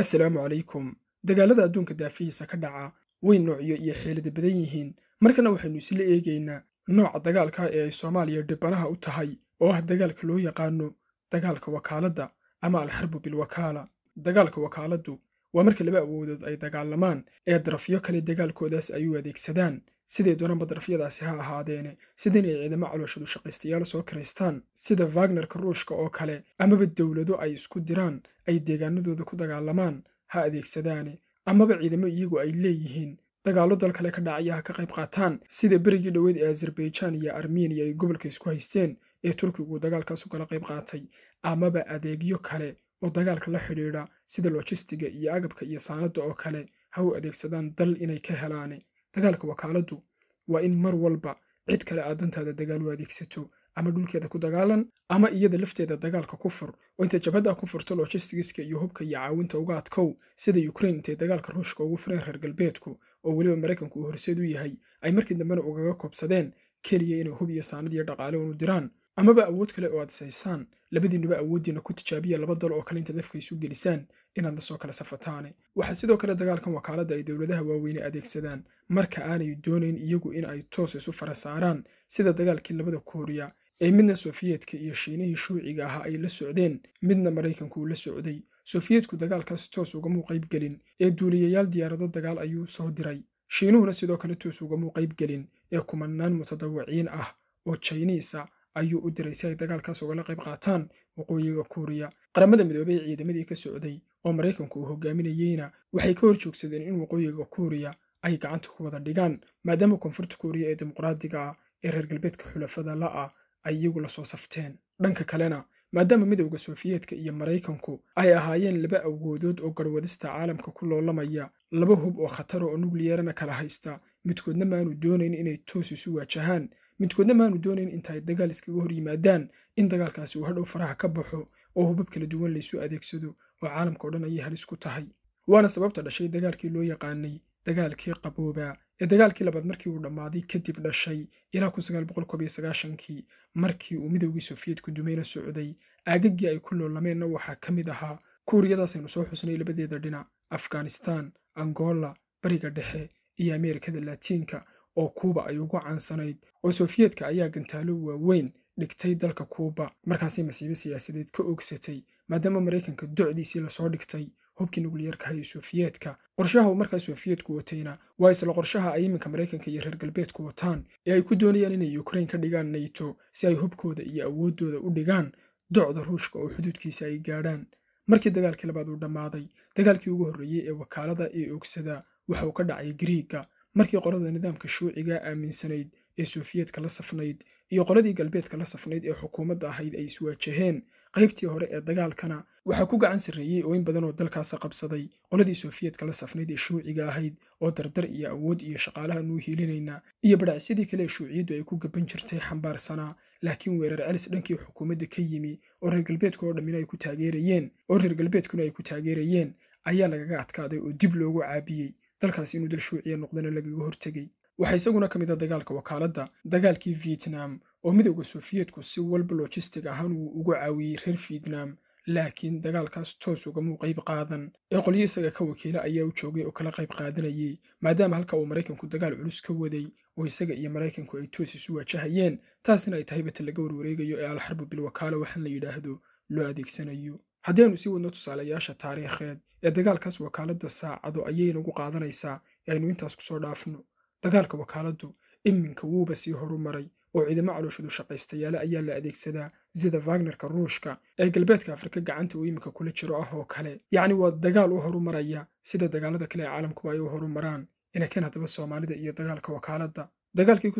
assalaamu calaykum dagaalada adduunka daafihiisa ka dhaca way noocyo iyo xeelada badan yihiin markana waxaynu isla eegaynaa nooca dagaalka ee ay soomaaliya dhibanaha u tahay oo ah dagaalka loo yaqaano dagaalka wakaaladda ama alxarbu bilwakaala dagaalka wakaaladdu waa marka laba awoodood ay dagaalamaan ee darafyo kale dagaalkoodaas ay u adeegsadaan siday doonaan darafyadaasi ha ahaadeene sida inay ciidamo calooshadu shaqaystayaal soo karaystaan sida wagnerka ruushka oo kale amaba dowlado ay isku diraan ay deegaanadooda ku dagaalamaan ha adeegsadaane amaba ciidamo iyagu ay leeyihiin dagaallo dal kale ka dhacaya ha ka qayb qaataan sida berigii dhoweed ee azerbaijaan iyo armeniya ay gobolka isku haysteen ee turkigu dagaalkaas kala qayb qaatay amaba adeegyo kale oo dagaalka la xidhiidha sida lojistiga iyo agabka iyo saanadda oo kale ha u adeegsadaan dal inay ka helaane dagaalka wakaaladu waa in mar walba cid kale aad dantaada dagaal u adeegsato ama dhulkeeda ku dagaalan ama iyada lafteeda dagaalka ku fur oo inta jabhadda ku furto logistigiska iyo hubka iyo caawinta uga adkow sida ukrain intay dagaalka ruushka ugu fureen reer galbeedku oo weliba maraykanku uu horseed u yahay ay markii dambena ugaga koobsadeen keliya inay hub iyo saanad iyo dhaqaale unu diraan amaba awood kale oo aad saysaan labadiinuba awooddiina ku tijaabiya laba dal oo kale intaad afka isu gelisaan inaad lasoo kala safataane waxaa sidoo kale dagaalkan wakaaladda ay dowladaha waaweyne adeegsadaan marka aanay doonayn iyagu in ay toos isu fara saaraan sida dagaalkii labada kooriya ee midna sofiyeetka iyo shiinihii shuuciga ahaa ay la socdeen midna maraykanku la socday sofiyeetku dagaalkaas toos ugamuu qaybgelin ee duuliyayaal diyaarado dagaal ayuu soo diray shiinuhuna sidoo kale toos ugamuu qaybgelin ee kumanaan mutadawiciin ah oo jayniisa ayuu u diray si ay dagaalkaas ugala qayb qaataan waqooyiga kuuriya qaramada midoobay ciidamadii ka socday oo maraykanku uu hogaaminayeyna waxay ka hor joogsadeen in waqooyiga kuuriya ay gacanta ku wada dhigaan maadaama koonfurta kuuriya ee dimuqraadiga ah ee reer galbeedka xulafada la'ah ay iyagu la soo safteen dhanka kalena maadaama midowda soofiyeedka iyo maraykanku ay ahaayeen laba awoodood oo garwadista caalamka ku loolamaya laba hub oo khatara oo nugliyerana kala haysta midkoodna maanu doonayn inay toos isu waajahaan midkoodna maanu doonayn intaay dagaal iskaga hor yimaadaan in dagaalkaasi uu hadhow faraha ka baxo oo hubab kala duwan laysu adeegsado oo caalamka o dhan ayay halis ku tahay waana sababta dhashay dagaalkii loo yaqaanay dagaalkii qaboobaa ee dagaalkii labaad markii uu dhammaaday kadib dhashay ilaa kii markii uu midowgii sofiyetku dumayna socday aagaggii ay ku loolameenna waxaa ka mid ahaa kuuriyadaasaynu soo xusnay labadeeda dhinac afghanistaan angola bariga dhexe iyo ameerikada laatiinka oo kuuba ay ugu caansanayd oo sofiyeetka ayaa gantaalo waaweyn dhigtay dalka kuuba markaasay masiibo siyaasadeed ka ogsatay maadaama maraykanka docdiisii lasoo dhigtay hubkii nukliyarkaha ee sofiyeetka qorshaha uu markaa sofiyeetku watayna waa isla qorshaha ay iminka maraykanka iyo reer galbeedku wataan ee ay ku doonayaan inay ukrain ka dhigaan nayto si ay hubkooda iyo awooddooda u dhigaan docda ruushka oo xuduudkiisa ay gaadhaan markii dagaalkii labaad uu dhammaaday dagaalkii ugu horreeyey ee wakaalada ee oogsadaa waxauu ka dhacay griiga markii qolada nidaamka shuuciga aaminsanayd ee suufiyeedka la safnayd iyo qoladii galbeedka la safnayd ee xukuumadda ahayd ay iswaajaheen qaybtii hore ee dagaalkana waxaa ku gacan sarreeyey oo in badan oo dalkaasa qabsaday qoladii soofiyeedka la safnayd ee shuuciga ahayd oo dardar iyo awood iyo shaqaalaha nuu hiilinayna iyo badhacsyadii kale ee shuuciyaddu ay ku gaban jirtay xambaarsanaa laakiin weerar celis dhankii xukuumadda ka yimi oo reer galbeedku oo dhammina ay ku taageerayeen oo reer galbeedkuna ay ku taageerayeen ayaa lagaga adkaaday oo dib loogu caabiyey dalkaas inuu dal shuuciya noqdana lagaga hortegay waxaa isaguna ka mid a ah dagaalka wakaaladda dagaalkii vietnam oo midooda soofiyeedku si walba lojistig ahaan uu ugu caawiyey reer vietnam laakiin dagaalkaas toos ugamuu qayb qaadan ee qolyo isaga ka wakiila ayaa u joogay oo kala qayb qaadanayay maadaama halka uu maraykanku dagaal culus ka waday oo isaga iyo maraykanku ay toos isu waajahayeen taasina ay tahay bata laga warwareegayo ee alxarbu bil wakaala waxaan la yidhaahdo loo adeegsanayo haddiaanu sii wadno tusaalayaasha taariikheed ee dagaalkaas wakaaladda saacado ayay nagu qaadanaysaa aynu intaas kusoo dhaafno dagaalka wakaaladdu iminka wuuba sii horumaray oo ciidamo calooshadu shaqaystayaale ayaa la adeegsadaa sida wagnerka ruushka ee galbeedka afrika gacanta uu iminka kula jiro ah oo kale yacni waa dagaal u horumaraya sida dagaalada kale ee caalamkuba ay u horumaraan inakeen haddaba soomaalida iyo dagaalka wakaaladda dagaalkii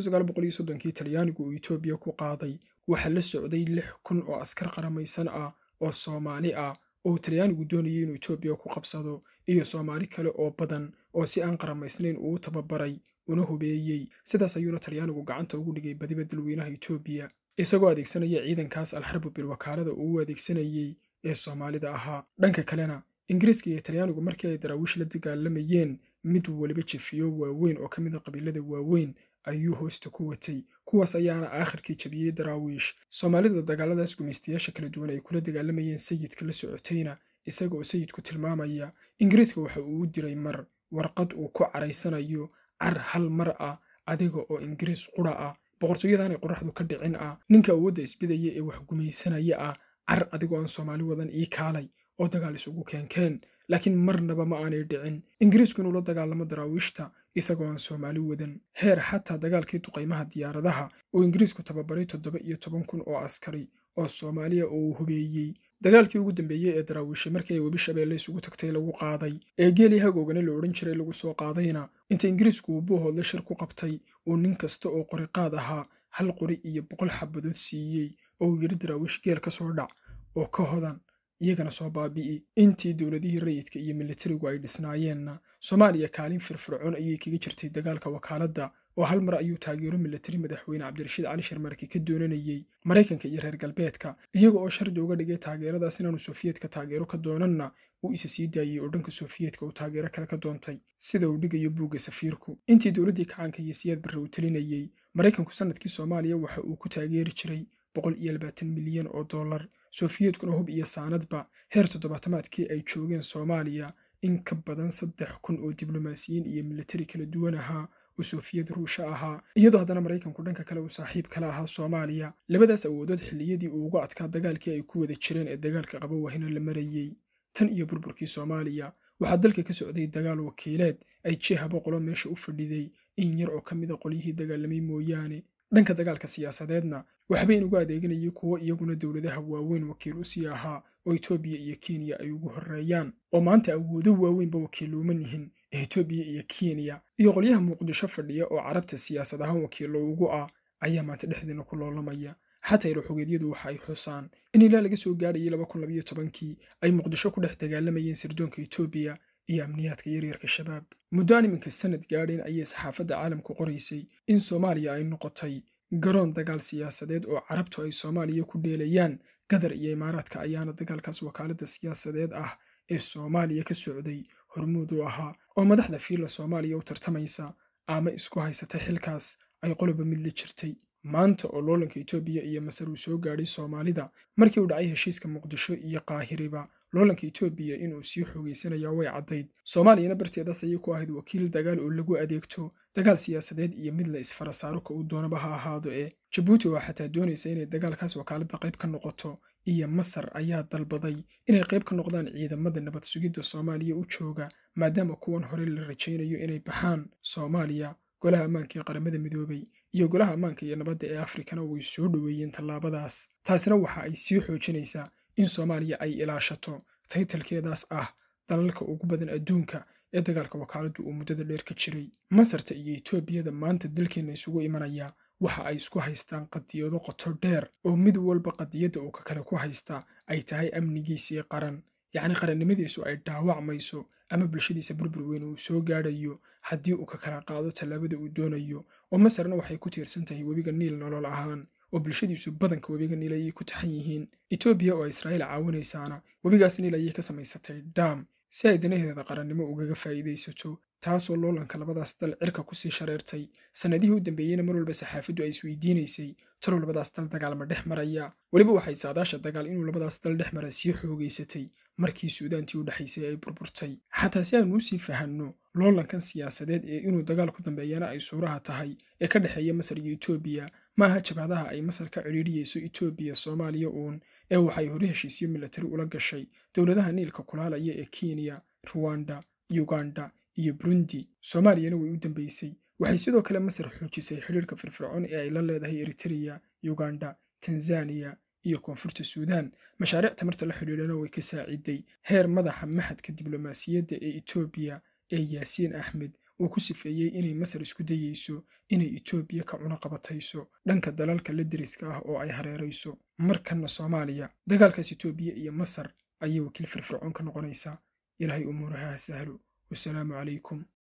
kii talyaanigu uu etoobiya ku qaaday waxaa la socday lix kun oo askar qaramaysan ah oo soomaali ah oo talyaanigu doonayay inuu etoobiya ku qabsado iyo soomaali kale oo badan oo si aan qaramaysnayn uuu tababaray una hubeeyey sidaas ayuuna talyaanigu gacanta ugu dhigay badiba dalweynaha etoobiya isagoo adeegsanaya ciidankaas alxarbu bilwakaalada uuu adeegsanayey ee soomaalida ahaa dhanka kalena ingiriiska iyo talyaanigu markii ay daraawiish la dagaalamayeen mid waliba jifiyo waaweyn oo ka mid a ah qabiilada waaweyn ayuu hoosta ku watay kuwaas ayaana aakhirkii jabiyey daraawiish soomaalida dagaaladaas gumaystayaasha kala duwan ay kula dagaalamayeen sayidka la socotayna isaga oo sayidku tilmaamaya ingiriiska waxa uu u diray mar warqad uu ku caraysanayo car hal mar ah adiga oo ingiriis qura ah boqortooyadaanay qoraxdu ka dhicin ah ninka awoodda isbidaya ee wax gumaysanaya ah car adigoo aan soomaali wadan ii kaalay oo dagaal isugu keenkeen laakiin marnaba ma aanay dhicin ingiriiskuna ula dagaalamo daraawiishta isagoon soomaali wadan heer xataa dagaalkii duqaymaha diyaaradaha uu ingiriisku tababaray toddoba iyo toban kun oo askari oo soomaaliya uu hubeeyey dagaalkii ugu dambeeyey ee daraawiishe markii ay webi shabeelle isugu tagtay lagu qaaday ee geeli hagoogana la odhan jiray lagu soo qaadayna inta ingiriisku uu buuhoodla shir ku qabtay uu nin kasta oo qoriqaad ahaa hal qori iyo boqol xabadood siiyey oo uu yidhi daraawiish geel ka soo dhac oo ka hodan iyagana soo baabi'i intii dowladihii rayidka iyo milatarigu ay dhisnaayeenna soomaaliya kaalin firfircoon ayay kaga jirtay dagaalka wakaaladda oo hal mar ayuu taageero milatari madaxweyne cabdirashiid cali sharmarki ka doonanayey maraykanka iyo reer galbeedka iyaga oo shardi uga dhigay taageeradaas inaanu sofiyeedka taageero ka doonanna uu isa sii daayey oo dhanka sofiyeedka uu taageero kale ka doontay sida uu dhigayo buugga safiirku intii dowladdii kacaanka iyo siyaad barre u talinayey maraykanku sanadkii soomaaliya waxa uu ku taageeri jiray boqol iyo labaatan milyan oo dollar soofiyeedkuna hub iyo saanadba heer toddobaatamaadkii ay joogeen soomaaliya in ka badan saddex kun oo diblomaasiyiin iyo militari kala duwan ahaa oo soofiyeed ruusha ahaa iyadoo haddana maraykanku dhanka kale uu saaxiib kale ahaa soomaaliya labadaas awoodood xilliyadii uu uga adkaa dagaalkii ay ku wada jireen ee dagaalka qaba wahina la marayey tan iyo burburkii soomaaliya waxaa dalka ka socday dagaal wakiileed ay jehabo qolo meesha u fadhiday in yar oo ka mida qolyihii dagaalamay mooyaane dhanka dagaalka siyaasadeedna waxbayn uga adeeganayay kuwo iyaguna dowladaha waaweyn wakiil u sii ahaa oo etoobiya iyo kenya ay ugu horreeyaan oo maanta awoodo waaweynba wakiillooman yihiin etoobiya iyo kenya iyo qolyaha muqdisho fadhiya oo carabta siyaasad ahaan wakiillo ugu ah ayaa maanta dhexdeena ku loolamaya xataa iroxogeedyadu waxa ay xusaan in ilaa laga soo gaarayay labakunlabayotobankii ay muqdisho ku dhex dagaalamayeen sirdoonka etoobiya iyo amniyaadka yaryarka shabaab muddo aan iminka sanad gaadhin ayay saxaafadda caalamku qoraysay in soomaaliya ay noqotay garoon dagaal siyaasadeed oo carabtu ay soomaaliya ku dheelayaan gadar iyo imaaraadka ayaana dagaalkaas wakaaladda siyaasadeed ah ee soomaaliya ka socday hormuud u ahaa oo madaxda fiilla soomaaliya u tartamaysa ama isku haysata xilkaas ay qoloba la jirtay maanta oo loolanka etoobiya iyo masar uu soo gaadhay soomaalida markii uu dhacay heshiiska muqdisho iyo kaahiriba loolanka etoobiya inuu sii xoogaysanayaa way caddayd soomaaliyana barteedaas ayay ku ahayd wakiil dagaal oo lagu adeegto dagaal siyaasadeed iyo mid la isfarasaaro ka uu doonaba ha ahaado ee jabuuti oo xataa doonaysa inay dagaalkaas wakaaladda qayb ka noqoto iyo masar ayaa dalbaday inay qayb ka noqdaan ciidamada nabad sugidda soomaaliya u jooga maadaama kuwan hore la rajaynayo inay baxaan soomaaliya golaha ammaanka ee qaramada midoobay iyo golaha ammaanka iyo nabadda ee afrikana way soo dhoweeyeen tallaabadaas taasina waxa ay sii xoojinaysaa in soomaaliya ay ilaashato taytalkeedaas ah dalalka ugu badan adduunka ee dagaalka wakaaladu uu muddada dheer ka jiray masarta iyo etoobiyada maanta dalkeenna isugu imanayaa waxa ay isku haystaan qadiyado qoto dheer oo mid walba qadiyadda uu ka kale ku haystaa ay tahay amnigiisii qaran yacni qarannimadiisu ay dhaawacmayso ama bulshadiisa burbur weyn uu soo gaadhayo haddii uu ka kala qaado tallaabada uu doonayo oo masarna waxay ku tiirsan tahay webiga niil nolol ahaan oo bulshadiisu badanka webiga niil ayay ku taxan yihiin etoobiya oo israa'iil caawinaysaana webigaas niil ayay ka samaysatay daam si ay danaheeda qarannimo ugaga faa'iidaysato taasoo loolanka labadaas dal cirka kusii shareertay sannadihii u dambeeyeyna mar walba saxaafaddu ay isweydiinaysay talow labadaas dal dagaal ma dhex maraya weliba waxay saadaasha dagaal inuu labadaas dal dhex mara sii xoogaysatay markii suudaantii u dhexaysay ay burburtay xataa si aanu usii fahanno loolankan siyaasadeed ee inuu dagaalku dambeeyana ay suuraha tahay ee ka dhexeeya masar iyo etoobiya maaha jabhadaha ay masar ka cidhiidhiyeyso itoobiya soomaaliya uun ee waxay hore heshiisyo milatari ula gashay dowladaha niilka kulaalaya ee kenya ruwanda yuganda iyo burundi soomaaliyana way u dambeysay waxay sidoo kale masar xoojisay xidhiirka firfircoon ee ay la leedahay eritreya uganda tanzaniya iyo koonfurta suudaan mashaariic tamarta la xidhiidhana way ka saaciday heer madaxa maxadka diblomaasiyadda ee itoobiya ee yaasiin axmed uu ku sifeeyey inay masar isku dayeyso inay etoobiya ka qabatayso dhanka dalalka la deriska ah oo ay hareerayso markanna soomaaliya dagaalkaas etoobiya iyo masar ayay wakiil firfircoon ka noqonaysaa ilaahay umuurahaha sahlo wasalaamu calaykum